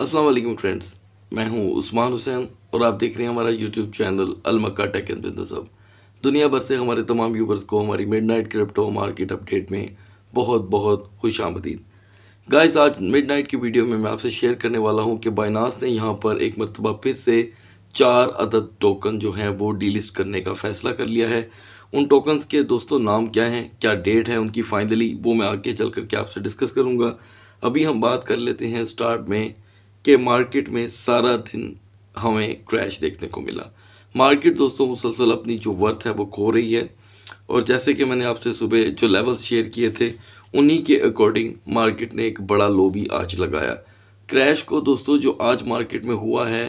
अस्सलाम वालेकुम फ्रेंड्स मैं हूं उस्मान हुसैन और आप देख रहे हैं हमारा YouTube channel Almakka tech and business अब दुनिया भर से हमारे तमाम व्यूवर्स को हमारी मिडनाइट क्रिप्टो मार्केट अपडेट में बहुत बहुत खुश आमदीद गाइज आज मिडनाइट की वीडियो में मैं आपसे शेयर करने वाला हूँ कि बाइनास ने यहाँ पर एक मरतबा फिर से चार अदद टोकन जो हैं वो डीलिस्ट करने का फ़ैसला कर लिया है उन टोकन्स के दोस्तों नाम क्या हैं क्या डेट है उनकी फ़ाइनली वो मैं आगे चल करके आपसे डिस्कस करूँगा अभी हम बात कर लेते हैं स्टार्ट में कि मार्केट में सारा दिन हमें क्रैश देखने को मिला मार्केट दोस्तों मुसलसल अपनी जो वर्थ है वो खो रही है और जैसे कि मैंने आपसे सुबह जो लेवल्स शेयर किए थे उन्हीं के अकॉर्डिंग मार्केट ने एक बड़ा लो भी आज लगाया क्रैश को दोस्तों जो आज मार्केट में हुआ है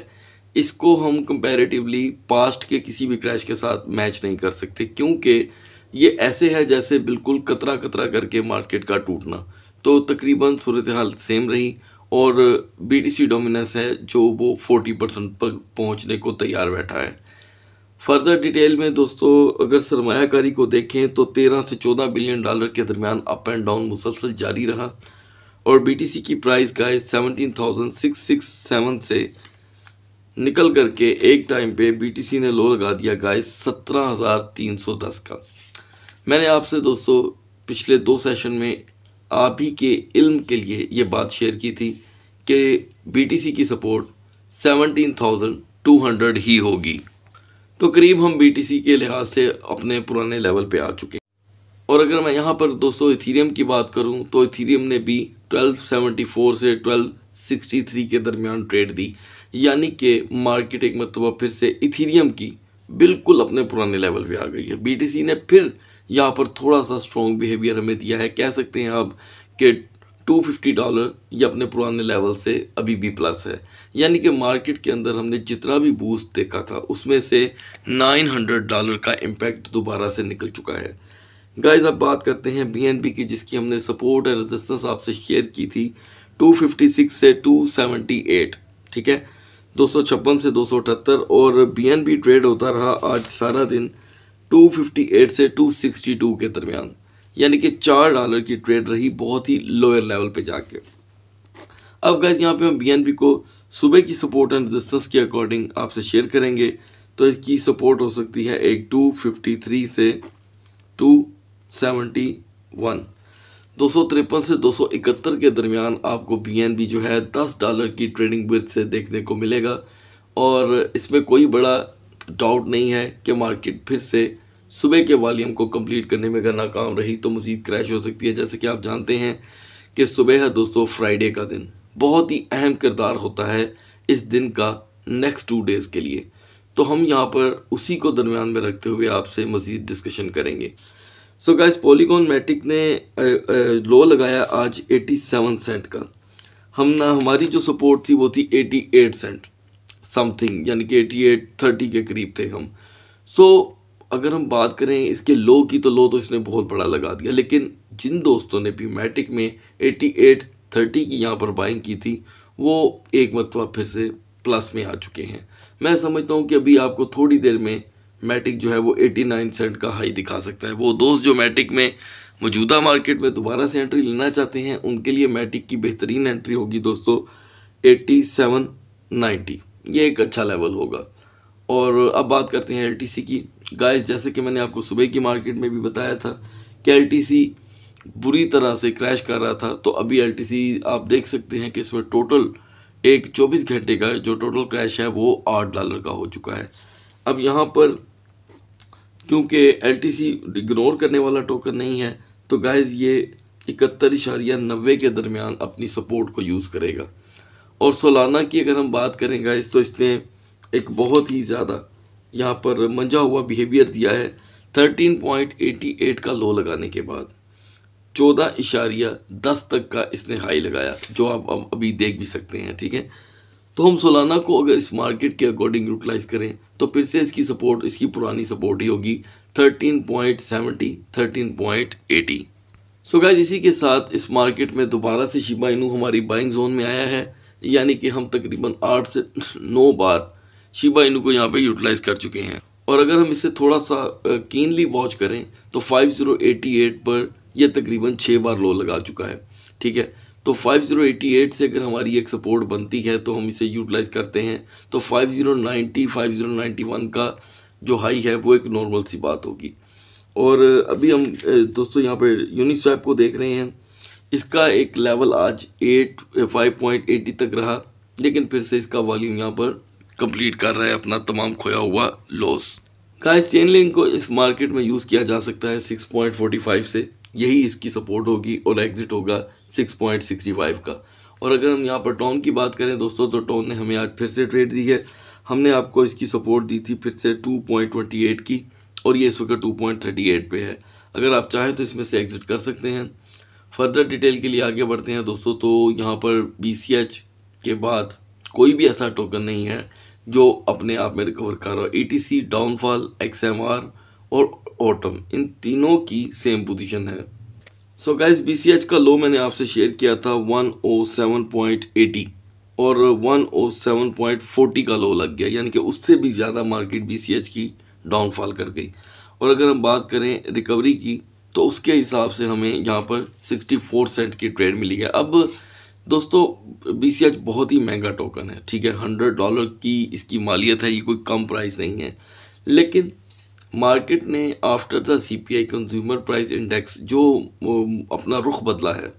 इसको हम कंपैरेटिवली पास्ट के किसी भी क्रैश के साथ मैच नहीं कर सकते क्योंकि ये ऐसे है जैसे बिल्कुल कतरा कतरा करके मार्केट का टूटना तो तकरीबन सूरत हाल सेम रही और बीटीसी डोमिनेंस है जो वो 40 परसेंट पर पहुंचने को तैयार बैठा है फर्दर डिटेल में दोस्तों अगर सरमाकारी को देखें तो 13 से 14 बिलियन डॉलर के दरमियान अप एंड डाउन मुसलसल जारी रहा और बीटीसी की प्राइस गाय 17,667 से निकल करके एक टाइम पे बीटीसी ने लो लगा दिया गाय 17,310 का मैंने आपसे दोस्तों पिछले दो सेशन में आप ही के इल्म के लिए ये बात शेयर की थी कि बीटीसी की सपोर्ट 17,200 ही होगी तो करीब हम बीटीसी के लिहाज से अपने पुराने लेवल पे आ चुके हैं और अगर मैं यहाँ पर दोस्तों इथीरियम की बात करूँ तो इथीरियम ने भी 1274 से 1263 के दरमियान ट्रेड दी यानी कि मार्केट एक मरतबा फिर से इथीरियम की बिल्कुल अपने पुराने लेवल पर आ गई है बी ने फिर यहाँ पर थोड़ा सा स्ट्रॉन्ग बिहेवियर हमें दिया है कह सकते हैं आप कि टू फिफ्टी डॉलर ये अपने पुराने लेवल से अभी भी प्लस है यानी कि मार्केट के अंदर हमने जितना भी बूस्ट देखा था उसमें से नाइन हंड्रेड डॉलर का इम्पैक्ट दोबारा से निकल चुका है गाइज अब बात करते हैं बी की जिसकी हमने सपोर्ट एंड रेजिस्टेंस आपसे शेयर की थी टू फिफ्टी सिक्स से टू सेवेंटी एट ठीक है दो सौ छप्पन से दो सौ अठहत्तर और बी ट्रेड होता रहा आज सारा दिन 258 से 262 के दरमियान यानी कि चार डॉलर की ट्रेड रही बहुत ही लोअर लेवल पे जाके अब गैस यहाँ पे हम बीएनबी को सुबह की सपोर्ट एंड रजिस्टेंस के अकॉर्डिंग आपसे शेयर करेंगे तो इसकी सपोर्ट हो सकती है एक 253 से 271 तिरपन से इकहत्तर के दरमियान आपको बीएनबी जो है 10 डॉलर की ट्रेडिंग बिर्थ से देखने को मिलेगा और इसमें कोई बड़ा डाउट नहीं है कि मार्केट फिर से सुबह के वॉल्यूम को कंप्लीट करने में अगर नाकाम रही तो मज़ीद क्रैश हो सकती है जैसे कि आप जानते हैं कि सुबह है दोस्तों फ्राइडे का दिन बहुत ही अहम किरदार होता है इस दिन का नेक्स्ट टू डेज़ के लिए तो हम यहाँ पर उसी को दरमियान में रखते हुए आपसे मज़ीद डिस्कशन करेंगे so so guys Polygon Matic ने लो लगाया आज 87 सेंट का हम ना हमारी जो सपोर्ट थी वो थी 88 सेंट समथिंग यानी कि 88 30 के करीब थे हम सो so, अगर हम बात करें इसके लो की तो लो तो इसने बहुत बड़ा लगा दिया लेकिन जिन दोस्तों ने भी मैटिक में एटी एट थर्टी की यहाँ पर बाइंग की थी वो एक मरतबा फिर से प्लस में आ चुके हैं मैं समझता हूँ कि अभी आपको थोड़ी देर में मैटिक जो है वो 89 सेंट का हाई दिखा सकता है वो दोस्त जो मैटिक में मौजूदा मार्केट में दोबारा से एंट्री लेना चाहते हैं उनके लिए मैटिक की बेहतरीन एंट्री होगी दोस्तों सेवन नाइन्टी ये एक अच्छा लेवल होगा और अब बात करते हैं एलटीसी की गाइस जैसे कि मैंने आपको सुबह की मार्केट में भी बताया था कि एलटीसी बुरी तरह से क्रैश कर रहा था तो अभी एलटीसी आप देख सकते हैं कि इसमें टोटल एक 24 घंटे का जो टोटल क्रैश है वो आठ डॉलर का हो चुका है अब यहाँ पर क्योंकि एल इग्नोर करने वाला टोकन नहीं है तो गाइज ये इकहत्तर इशारिया नब्बे के दरमियान अपनी सपोर्ट को यूज़ करेगा और सोलाना की अगर हम बात करें गाइज तो इसने एक बहुत ही ज़्यादा यहाँ पर मंजा हुआ बिहेवियर दिया है 13.88 का लो लगाने के बाद चौदह इशारिया दस तक का इसने हाई लगाया जो आप अभी देख भी सकते हैं ठीक है तो हम सोलाना को अगर इस मार्केट के अकॉर्डिंग यूटिलाइज करें तो फिर से इसकी सपोर्ट इसकी पुरानी सपोर्ट ही होगी 13.70 13.80 सो गाइज इसी के साथ इस मार्केट में दोबारा से शिबाइनू हमारी बाइंग जोन में आया है यानी कि हम तकरीबन आठ से नौ बार शिबा इनू को यहाँ पे यूटिलाइज कर चुके हैं और अगर हम इसे थोड़ा सा कीनली वॉच करें तो 5088 पर यह तकरीबन छः बार लो लगा चुका है ठीक है तो 5088 से अगर हमारी एक सपोर्ट बनती है तो हम इसे यूटिलाइज करते हैं तो 5090 5091 का जो हाई है वो एक नॉर्मल सी बात होगी और अभी हम दोस्तों यहाँ पे यूनिस्वैप को देख रहे हैं इसका एक लेवल आज एट फाइव पॉइंट एटी तक रहा लेकिन फिर से इसका वॉल्यूम यहाँ पर कंप्लीट कर रहा है अपना तमाम खोया हुआ लॉस गाइस चेन लिंक को इस मार्केट में यूज़ किया जा सकता है 6.45 से यही इसकी सपोर्ट होगी और एग्जिट होगा 6.65 का और अगर हम यहाँ पर टॉन की बात करें दोस्तों तो टॉन ने हमें आज फिर से ट्रेड दी है हमने आपको इसकी सपोर्ट दी थी फिर से एट की और ये इस वक्त एट पे है अगर आप चाहें तो इसमें से एग्ज़िट कर सकते हैं फर्दर डिटेल के लिए आगे बढ़ते हैं दोस्तों तो यहाँ पर बी के बाद कोई भी ऐसा टोकन नहीं है जो अपने आप में रिकवर कर रहा है ईटीसी डाउनफॉल एक्सएमआर और ऑटम इन तीनों की सेम पोजीशन है सो गाइस बीसीएच का लो मैंने आपसे शेयर किया था 107.80 और 107.40 का लो लग गया यानी कि उससे भी ज़्यादा मार्केट बीसीएच की डाउनफॉल कर गई और अगर हम बात करें रिकवरी की तो उसके हिसाब से हमें यहाँ पर सिक्सटी सेंट की ट्रेड मिली है अब दोस्तों बी बहुत ही महंगा टोकन है ठीक है हंड्रेड डॉलर की इसकी मालियत है ये कोई कम प्राइस नहीं है लेकिन मार्केट ने after the I consumer price index जो अपना रुख बदला है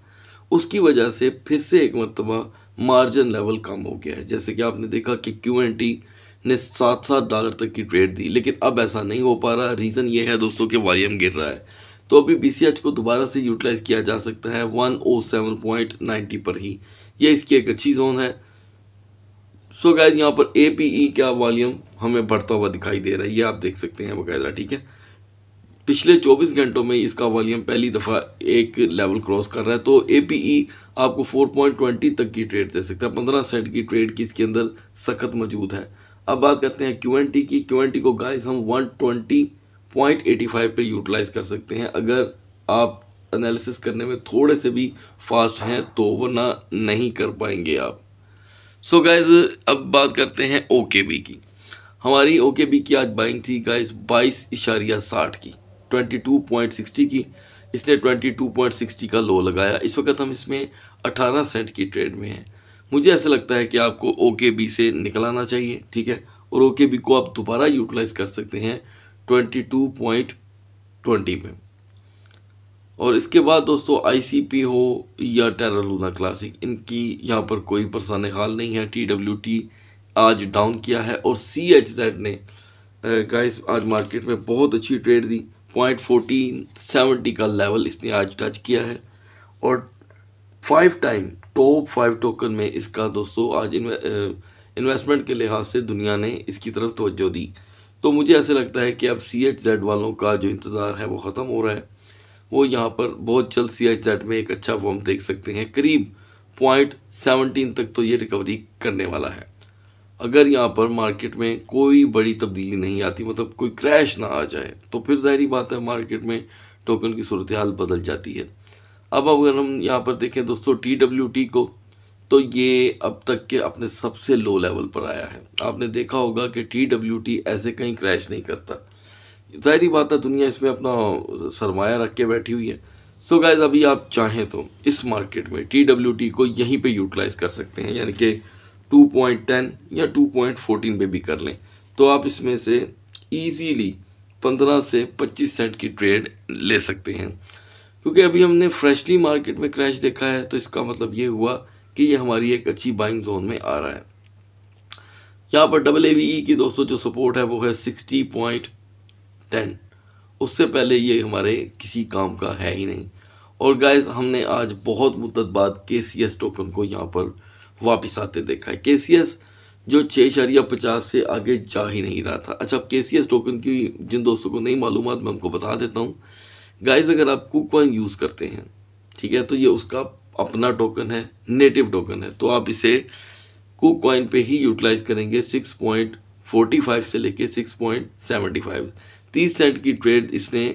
उसकी वजह से फिर से एक मरतबा मार्जिन लेवल कम हो गया है जैसे कि आपने देखा कि क्यू एन टी ने सात सात डॉलर तक की ट्रेड दी लेकिन अब ऐसा नहीं हो पा रहा रीज़न ये है दोस्तों कि वॉलीम गिर रहा है तो अभी बी को दोबारा से यूटिलाइज़ किया जा सकता है 107.90 पर ही ये इसकी एक अच्छी जोन है सो so गैज यहाँ पर ए पी ई का वॉल्यूम हमें बढ़ता हुआ दिखाई दे रहा है ये आप देख सकते हैं बाकायदा ठीक है पिछले 24 घंटों में इसका वॉल्यूम पहली दफ़ा एक लेवल क्रॉस कर रहा है तो ए पी ई आपको 4.20 तक की ट्रेड दे सकता है पंद्रह सेंट की ट्रेड की इसके अंदर सख्त मौजूद है अब बात करते हैं क्यू एन टी की क्यू एन टी को गाइज हम ट्वेंटी पॉइंट एटी फाइव पर यूटिलाइज कर सकते हैं अगर आप एनालिसिस करने में थोड़े से भी फास्ट हैं तो वरना नहीं कर पाएंगे आप सो so गाइज अब बात करते हैं ओके बी की हमारी ओके बी की आज बाइंग थी गाइज बाईस इशारिया साठ की ट्वेंटी टू पॉइंट सिक्सटी की इसने ट्वेंटी टू पॉइंट सिक्सटी का लो लगाया इस वक्त हम इसमें अठारह सेंट की ट्रेड में हैं मुझे ऐसा लगता है कि आपको ओके बी से निकलाना चाहिए ठीक है और ओके बी को आप दोबारा यूटिलाइज कर सकते हैं ट्वेंटी टू पॉइंट ट्वेंटी और इसके बाद दोस्तों आईसीपी हो या टेरालूना क्लासिक इनकी यहाँ पर कोई परेशान हाल नहीं है टी डब्ल्यू टी आज डाउन किया है और सी एच जेड ने गाइस आज मार्केट में बहुत अच्छी ट्रेड दी पॉइंट फोर्टीन सेवेंटी का लेवल इसने आज टच किया है और five time top five token में इसका दोस्तों आज इन्वे, इन्वेस्टमेंट के लिहाज से दुनिया ने इसकी तरफ तोज्जो दी तो मुझे ऐसे लगता है कि अब सी एच जेड वालों का जो इंतज़ार है वो ख़त्म हो रहा है वो यहाँ पर बहुत जल्द सी एच जेड में एक अच्छा फॉर्म देख सकते हैं करीब पॉइंट सेवनटीन तक तो ये रिकवरी करने वाला है अगर यहाँ पर मार्केट में कोई बड़ी तब्दीली नहीं आती मतलब कोई क्रैश ना आ जाए तो फिर जाहरी बात है मार्केट में टोकन की सूरत हाल बदल जाती है अब अगर हम यहाँ पर देखें दोस्तों टी डब्ल्यू टी को तो ये अब तक के अपने सबसे लो लेवल पर आया है आपने देखा होगा कि टी डब्ल्यू टी ऐसे कहीं क्रैश नहीं करता जाहिर बात है दुनिया इसमें अपना सरमाया रख के बैठी हुई है सो so गाइज अभी आप चाहें तो इस मार्केट में टी डब्ल्यू टी को यहीं पे यूटिलाइज कर सकते हैं यानी कि 2.10 या 2.14 पे भी कर लें तो आप इसमें से ईजीली 15 से 25 सेंट की ट्रेड ले सकते हैं क्योंकि अभी हमने फ्रेशली मार्केट में क्रैश देखा है तो इसका मतलब ये हुआ कि ये हमारी एक अच्छी बाइंग जोन में आ रहा है यहाँ पर डबल ए e की दोस्तों जो सपोर्ट है वो है सिक्सटी पॉइंट टेन उससे पहले ये हमारे किसी काम का है ही नहीं और गाइस हमने आज बहुत मुद्दत बाद के सी एस टोकन को यहाँ पर वापस आते देखा है के सी एस जो छः शरिया पचास से आगे जा ही नहीं रहा था अच्छा के सी एस टोकन की जिन दोस्तों को नहीं मालूम मैं उनको बता देता हूँ गाइस अगर आप कुक यूज़ करते हैं ठीक है तो ये उसका अपना टोकन है नेटिव टोकन है तो आप इसे कुक कॉइन पे ही यूटिलाइज करेंगे सिक्स पॉइंट फोर्टी फाइव से लेके सिक्स पॉइंट सेवेंटी फाइव तीस सेंट की ट्रेड इसने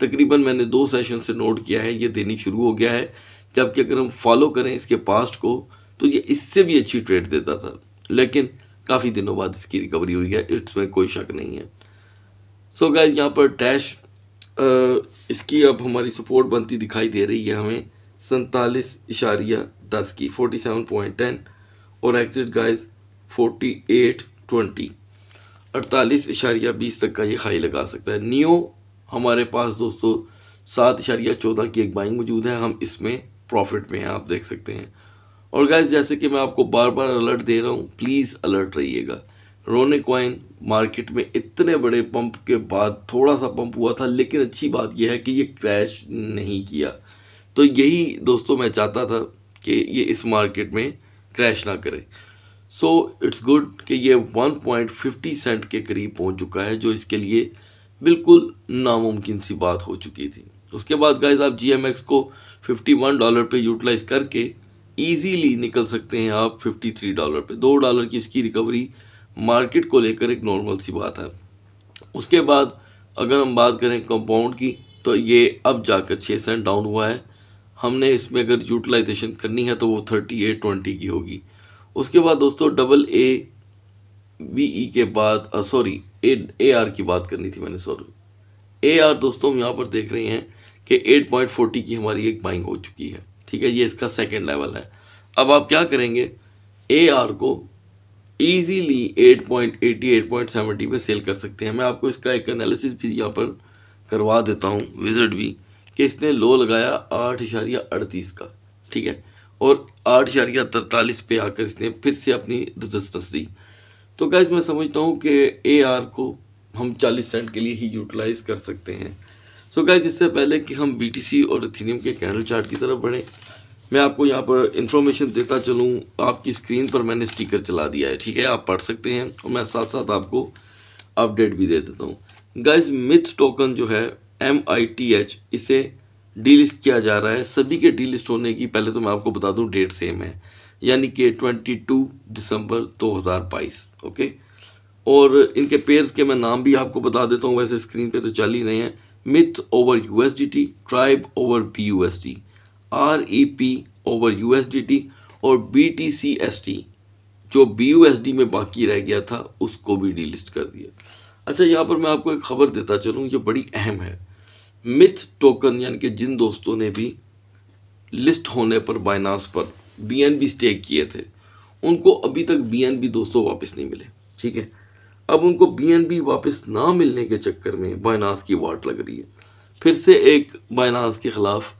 तकरीबन मैंने दो सेशन से नोट किया है ये देनी शुरू हो गया है जबकि अगर हम फॉलो करें इसके पास्ट को तो ये इससे भी अच्छी ट्रेड देता था लेकिन काफ़ी दिनों बाद इसकी रिकवरी हुई है इसमें कोई शक नहीं है सो so गैज यहाँ पर डैश इसकी अब हमारी सपोर्ट बनती दिखाई दे रही है हमें सैतालीस इशारिया दस की फोर्टी सेवन पॉइंट टेन और exit guys forty eight twenty अड़तालीस इशारिया बीस तक का ये हाई लगा सकता है नियो हमारे पास दोस्तों सात इशारिया चौदह की एक बाइंग मौजूद है हम इसमें प्रॉफिट में हैं आप देख सकते हैं और गाइस जैसे कि मैं आपको बार बार अलर्ट दे रहा हूँ प्लीज़ अलर्ट रहिएगा रोने कोइन मार्केट में इतने बड़े पंप के बाद थोड़ा सा पंप हुआ था लेकिन अच्छी बात यह है कि ये क्रैश नहीं किया तो यही दोस्तों मैं चाहता था कि ये इस मार्केट में क्रैश ना करे सो इट्स गुड कि ये 1.50 सेंट के करीब पहुंच चुका है जो इसके लिए बिल्कुल नामुमकिन सी बात हो चुकी थी उसके बाद गाइज आप जी को 51 डॉलर पे यूटिलाइज करके ईजीली निकल सकते हैं आप 53 डॉलर पे दो डॉलर की इसकी रिकवरी मार्केट को लेकर एक नॉर्मल सी बात है उसके बाद अगर हम बात करें कंपाउंड की तो ये अब जाकर छः सेंट डाउन हुआ है हमने इसमें अगर यूटिलाइजेशन करनी है तो वो थर्टी एट ट्वेंटी की होगी उसके बाद दोस्तों डबल ए बी ई के बाद सॉरी ए ए आर की बात करनी थी मैंने सॉरी ए आर दोस्तों हम यहाँ पर देख रहे हैं कि एट पॉइंट फोर्टी की हमारी एक बाइंग हो चुकी है ठीक है ये इसका सेकेंड लेवल है अब आप क्या करेंगे ए आर को easily eight point eighty eight point seventy पर सेल कर सकते हैं मैं आपको इसका एक एनालिसिस भी यहाँ पर करवा देता हूँ विजिट भी कि इसने लो लगाया आठ इशारिया अड़तीस का ठीक है और आठ इशारिया तरतालीस पे आकर इसने फिर से अपनी रजस्तस दी तो गैस मैं समझता हूँ कि ए आर को हम चालीस सेंट के लिए ही यूटिलाइज कर सकते हैं सो so गैस इससे पहले कि हम बी टी सी और इथीनियम के कैंडल चार्ट की तरफ बढ़ें मैं आपको यहाँ पर इंफॉर्मेशन देता चलूँ आपकी स्क्रीन पर मैंने स्टिकर चला दिया है ठीक है आप पढ़ सकते हैं और मैं साथ साथ आपको अपडेट भी दे देता हूँ गैस मिथ टोकन जो है एम आई टी एच इसे डीलिस्ट किया जा रहा है सभी के डीलिस्ट होने की पहले तो मैं आपको बता दूं डेट सेम है यानी कि 22 दिसंबर 2022 ओके और इनके पेयर्स के मैं नाम भी आपको बता देता हूँ वैसे स्क्रीन पे तो चल ही रहे हैं Mith over U S D T tribe over B U S D R E P over U S D T और B T C S T जो बी यू एस डी में बाकी रह गया था उसको भी डीलिस्ट कर दिया अच्छा यहाँ पर मैं आपको एक खबर देता चलूँ ये बड़ी अहम है मिथ टोकन यानी कि जिन दोस्तों ने भी लिस्ट होने पर बाइनास पर बी एन बी स्टेक किए थे उनको अभी तक बी एन बी दोस्तों वापस नहीं मिले ठीक है अब उनको बी एन बी वापस ना मिलने के चक्कर में बाइनास की वाट लग रही है फिर से एक बाइनास के ख़िलाफ़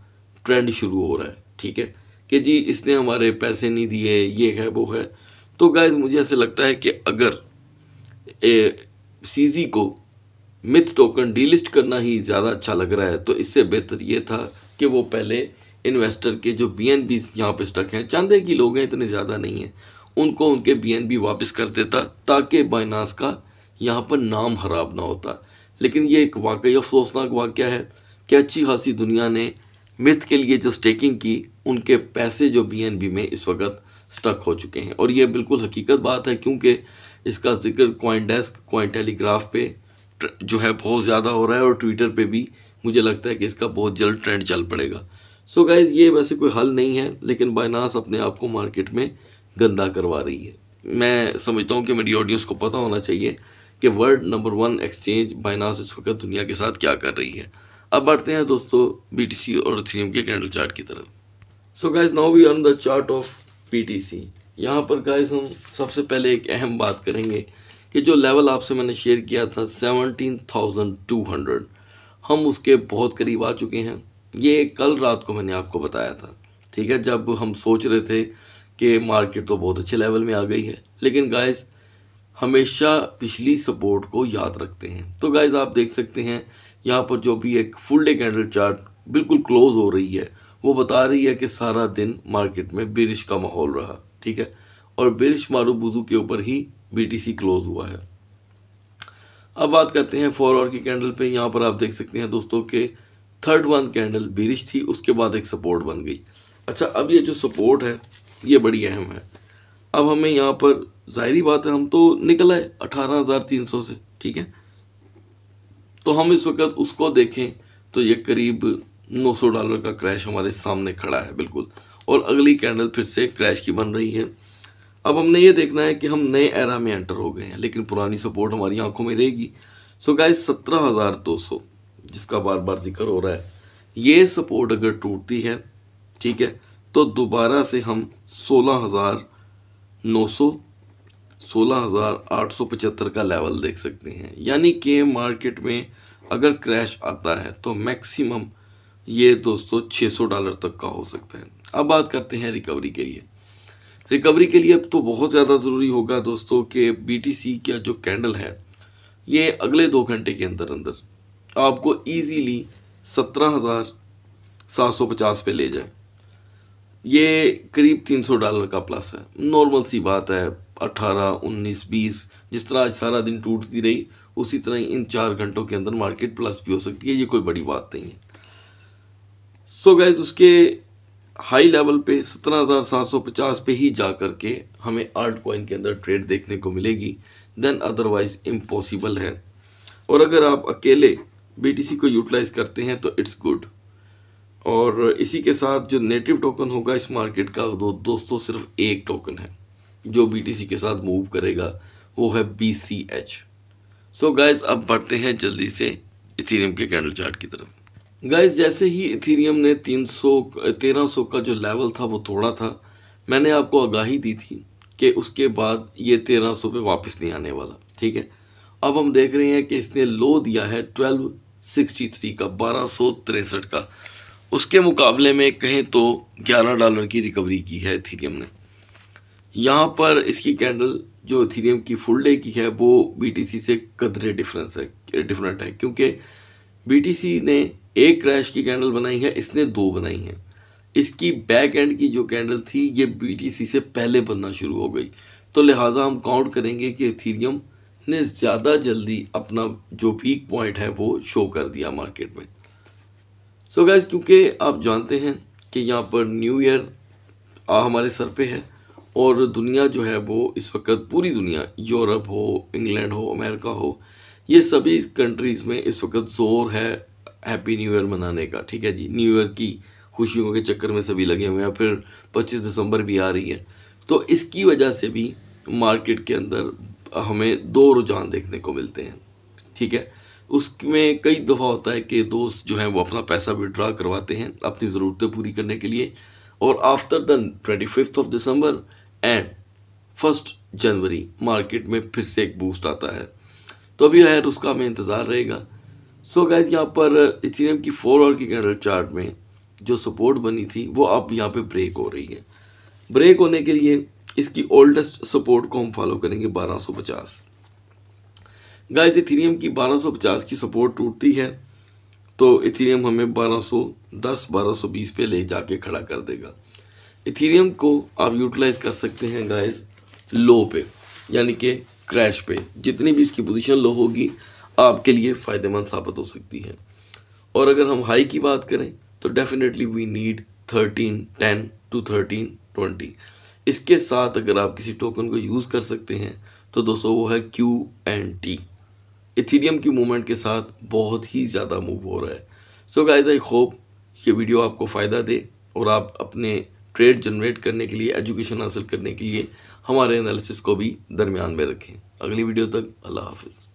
ट्रेंड शुरू हो रहा है ठीक है कि जी इसने हमारे पैसे नहीं दिए ये है वो है तो गाइज मुझे ऐसे लगता है कि अगर सी को मिथ टोकन डीलिस्ट करना ही ज़्यादा अच्छा लग रहा है तो इससे बेहतर ये था कि वो पहले इन्वेस्टर के जो बी एन बी यहाँ पर स्टक हैं चांदे की लोग हैं इतने ज़्यादा नहीं हैं उनको उनके बी एन बी वापस कर देता ताकि बाइनास का यहाँ पर नाम खराब ना होता लेकिन ये एक वाकई अफसोसनाक वाक़ है कि अच्छी खासी दुनिया ने मिथ के लिए जो स्टेकिंग की उनके पैसे जो बी एन बी में इस वक्त स्टक हो चुके हैं और ये बिल्कुल हकीकत बात है क्योंकि इसका जिक्र कॉइन डेस्क कॉइन टेलीग्राफ पे जो है बहुत ज़्यादा हो रहा है और ट्विटर पे भी मुझे लगता है कि इसका बहुत जल्द ट्रेंड चल पड़ेगा सो so गाइज ये वैसे कोई हल नहीं है लेकिन बाइनास अपने आप को मार्केट में गंदा करवा रही है मैं समझता हूँ कि मेरी ऑडियंस को पता होना चाहिए कि world number one exchange Binance इस वक्त दुनिया के साथ क्या कर रही है अब बढ़ते हैं दोस्तों बी और थ्रीम के कैंडल चार्ट की तरफ so guys now we on the chart of P यहाँ पर गाइज हम सबसे पहले एक अहम बात करेंगे कि जो लेवल आपसे मैंने शेयर किया था सेवनटीन थाउजेंड टू हंड्रेड हम उसके बहुत करीब आ चुके हैं ये कल रात को मैंने आपको बताया था ठीक है जब हम सोच रहे थे कि मार्केट तो बहुत अच्छे लेवल में आ गई है लेकिन गाइस हमेशा पिछली सपोर्ट को याद रखते हैं तो गाइस आप देख सकते हैं यहाँ पर जो भी एक फुल डे कैंडल चार्ट बिल्कुल क्लोज हो रही है वो बता रही है कि सारा दिन मार्केट में बिरिश का माहौल रहा ठीक है और बिरिश मारू बुजू के ऊपर ही बीटीसी क्लोज हुआ है अब बात करते हैं फोर आवर की कैंडल पे यहाँ पर आप देख सकते हैं दोस्तों के थर्ड वन कैंडल बिरिश थी उसके बाद एक सपोर्ट बन गई अच्छा अब ये जो सपोर्ट है ये बड़ी अहम है अब हमें यहाँ पर जाहरी बात है हम तो निकल आए अठारह हज़ार तीन सौ से ठीक है तो हम इस वक्त उसको देखें तो ये करीब 900 डॉलर का क्रैश हमारे सामने खड़ा है बिल्कुल और अगली कैंडल फिर से क्रैश की बन रही है अब हमने ये देखना है कि हम नए एरा में एंटर हो गए हैं लेकिन पुरानी सपोर्ट हमारी आंखों में रहेगी सो गाय सत्रह हज़ार दो सौ जिसका बार बार जिक्र हो रहा है ये सपोर्ट अगर टूटती है ठीक है तो दोबारा से हम सोलह हज़ार नौ सौ सोलह हज़ार आठ सौ पचहत्तर का लेवल देख सकते हैं यानी कि मार्केट में अगर क्रैश आता है तो मैक्सिमम ये दोस्तों सौ डॉलर तक का हो सकता है अब बात करते हैं रिकवरी के लिए रिकवरी के लिए अब तो बहुत ज़्यादा ज़रूरी होगा दोस्तों कि सी का जो कैंडल है ये अगले दो घंटे के अंदर अंदर आपको ईजीली सत्रह हज़ार सात सौ पचास पे ले जाए ये करीब तीन सौ डॉलर का प्लस है नॉर्मल सी बात है अट्ठारह उन्नीस बीस जिस तरह आज सारा दिन टूटती रही उसी तरह इन चार घंटों के अंदर मार्केट प्लस भी हो सकती है ये कोई बड़ी बात नहीं है सो so गैज उसके हाई लेवल पे 17,750 पे ही जा कर के हमें आर्ट कॉइन के अंदर ट्रेड देखने को मिलेगी देन अदरवाइज इम्पॉसिबल है और अगर आप अकेले बीटीसी को यूटिलाइज करते हैं तो इट्स गुड और इसी के साथ जो नेटिव टोकन होगा इस मार्केट का दो, दोस्तों सिर्फ एक टोकन है जो बीटीसी के साथ मूव करेगा वो है B C H so guys अब बढ़ते हैं जल्दी से इथीरियम के कैंडल चार्ट की तरफ गाइस जैसे ही इथेरियम ने तीन सौ तेरह सौ का जो लेवल था वो थोड़ा था मैंने आपको आगाही दी थी कि उसके बाद ये तेरह सौ पे वापस नहीं आने वाला ठीक है अब हम देख रहे हैं कि इसने लो दिया है ट्वेल्व सिक्सटी थ्री का बारह सौ तिरसठ का उसके मुकाबले में कहें तो ग्यारह डॉलर की रिकवरी की है इथेरियम ने यहाँ पर इसकी कैंडल जो इथेरियम की फुल डे की है वो बी से कदरे डिफरेंस है डिफरेंट है क्योंकि बी ने एक क्रैश की कैंडल बनाई है इसने दो बनाई है इसकी बैक एंड की जो कैंडल थी ये बीटीसी से पहले बनना शुरू हो गई तो लिहाजा हम काउंट करेंगे कि इथीरियम ने ज़्यादा जल्दी अपना जो पीक पॉइंट है वो शो कर दिया मार्केट में सो so गैस क्योंकि आप जानते हैं कि यहाँ पर न्यू ईयर हमारे सर पे है और दुनिया जो है वो इस वक्त पूरी दुनिया यूरोप हो इंग्लैंड हो अमेरिका हो ये सभी कंट्रीज़ में इस वक्त ज़ोर है हैप्पी न्यू ईयर मनाने का ठीक है जी न्यू ईयर की खुशियों के चक्कर में सभी लगे हुए हैं फिर 25 दिसंबर भी आ रही है तो इसकी वजह से भी मार्केट के अंदर हमें दो रुझान देखने को मिलते हैं ठीक है उसमें कई दफ़ा होता है कि दोस्त जो हैं वो अपना पैसा विड्रा करवाते हैं अपनी ज़रूरतें पूरी करने के लिए और after the twenty fifth of December and first January market में फिर से एक बूस्ट आता है तो अभी यार उसका हमें इंतज़ार रहेगा सो so गाइज यहाँ पर इथेरियम की फोर और की कैंडल चार्ट में जो सपोर्ट बनी थी वो अब यहाँ पे ब्रेक हो रही है ब्रेक होने के लिए इसकी ओल्डेस्ट सपोर्ट को हम फॉलो करेंगे 1250 गाइज इथेरियम की 1250 की सपोर्ट टूटती है तो इथेरियम हमें 1210 1220 पे ले जाके खड़ा कर देगा इथेरियम को आप यूटिलाइज कर सकते हैं गाइज लो पे यानी कि क्रैश पे जितनी भी इसकी पोजीशन लो होगी आपके लिए फ़ायदेमंद साबित हो सकती है और अगर हम हाई की बात करें तो definitely we need thirteen ten to thirteen twenty इसके साथ अगर आप किसी टोकन को यूज़ कर सकते हैं तो दोस्तों वो है क्यू एंड टी इथीरियम की मूवमेंट के साथ बहुत ही ज़्यादा मूव हो रहा है सो गाइज आई होप ये वीडियो आपको फ़ायदा दे और आप अपने ट्रेड जनरेट करने के लिए एजुकेशन हासिल करने के लिए हमारे एनालिसिस को भी दरमियान में रखें अगली वीडियो तक अल्लाह हाफिज़